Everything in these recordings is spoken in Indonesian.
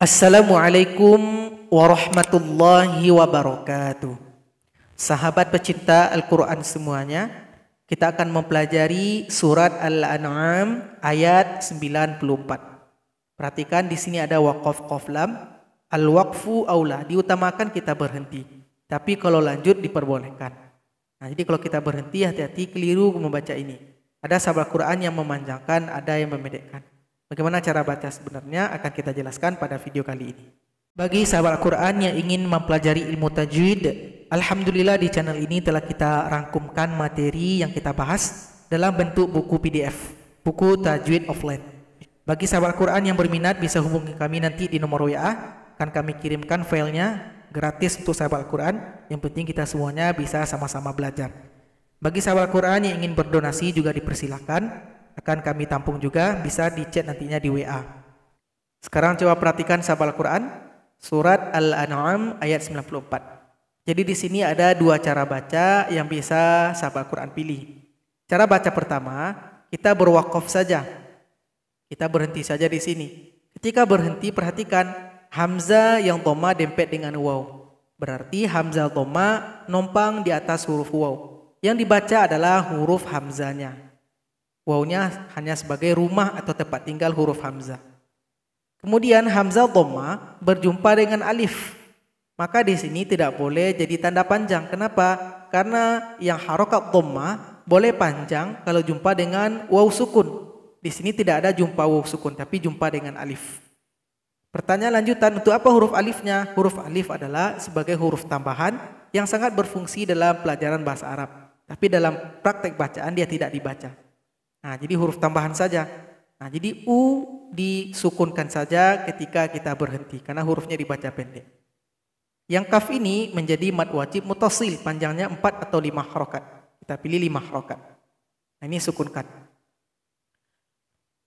Assalamualaikum warahmatullahi wabarakatuh. Sahabat pecinta Al-Quran semuanya, kita akan mempelajari surat Al-An'am ayat 94. Perhatikan di sini ada waqaf qaflam, al-waqfu aula, diutamakan kita berhenti. Tapi kalau lanjut diperbolehkan. Nah, jadi kalau kita berhenti hati-hati keliru membaca ini. Ada sahabat Quran yang memanjangkan, ada yang memendekkan. Bagaimana cara baca sebenarnya akan kita jelaskan pada video kali ini. Bagi sahabat Al-Quran yang ingin mempelajari ilmu tajwid, Alhamdulillah di channel ini telah kita rangkumkan materi yang kita bahas dalam bentuk buku PDF, buku tajwid offline. Bagi sahabat Al-Quran yang berminat bisa hubungi kami nanti di nomor WA, akan kami kirimkan filenya gratis untuk sahabat Al-Quran, yang penting kita semuanya bisa sama-sama belajar. Bagi sahabat Al-Quran yang ingin berdonasi juga dipersilahkan, akan kami tampung juga bisa di chat nantinya di WA. Sekarang coba perhatikan sahabat Al-Quran, surat Al-An'am ayat 94. Jadi di sini ada dua cara baca yang bisa sahabat Al-Quran pilih. Cara baca pertama, kita berwakaf saja. Kita berhenti saja di sini. Ketika berhenti, perhatikan Hamzah yang toma dempet dengan waw. Berarti Hamzah toma numpang di atas huruf waw. Yang dibaca adalah huruf Hamzahnya wawnya hanya sebagai rumah atau tempat tinggal huruf hamzah. Kemudian hamzah dhamma berjumpa dengan alif. Maka di sini tidak boleh jadi tanda panjang. Kenapa? Karena yang harokat dhamma boleh panjang kalau jumpa dengan waw sukun. Di sini tidak ada jumpa waw sukun, tapi jumpa dengan alif. Pertanyaan lanjutan, untuk apa huruf alifnya? Huruf alif adalah sebagai huruf tambahan yang sangat berfungsi dalam pelajaran bahasa Arab. Tapi dalam praktek bacaan dia tidak dibaca. Nah, jadi huruf tambahan saja. Nah, jadi u disukunkan saja ketika kita berhenti karena hurufnya dibaca pendek. Yang kaf ini menjadi mad wajib mutasil panjangnya 4 atau 5 harokat. Kita pilih 5 harokat. Nah, ini sukunkan.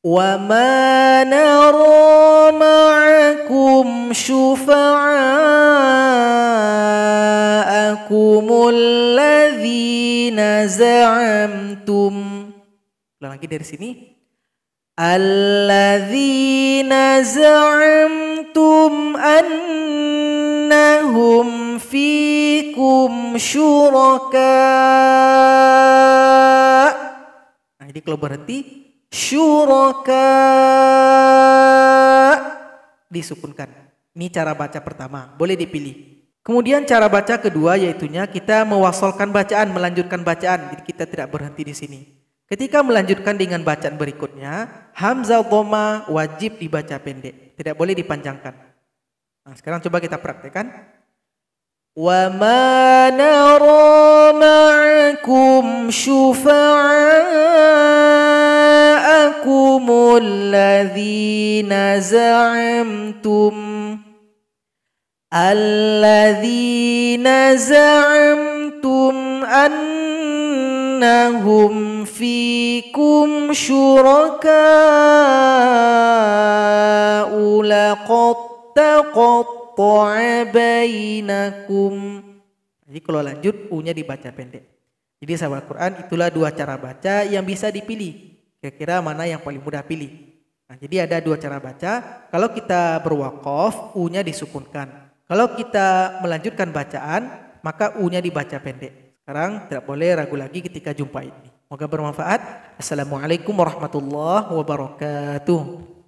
Wa ma nara ma'akum syufa'akum alladhina za'amtum Ulang nah, lagi dari sini. Alladzina za'amtum annahum fikum syuraka. Nah, jadi kalau berhenti syuraka disukunkan. Ini cara baca pertama, boleh dipilih. Kemudian cara baca kedua yaitunya kita mewasolkan bacaan, melanjutkan bacaan. Jadi kita tidak berhenti di sini. Ketika melanjutkan dengan bacaan berikutnya, Hamzah Goma wajib dibaca pendek. Tidak boleh dipanjangkan. Nah, sekarang coba kita praktekkan. وما shufaakum al شفعاءكم zamtum al الذين zamtum an. إنهم فيكم شركاء لقد تقطع بينكم jadi kalau lanjut U-nya dibaca pendek jadi sahabat Quran itulah dua cara baca yang bisa dipilih kira-kira mana yang paling mudah pilih nah, jadi ada dua cara baca kalau kita berwakof U-nya disukunkan kalau kita melanjutkan bacaan maka U-nya dibaca pendek sekarang tidak boleh ragu lagi ketika jumpa ini. Semoga bermanfaat. Assalamualaikum warahmatullahi wabarakatuh.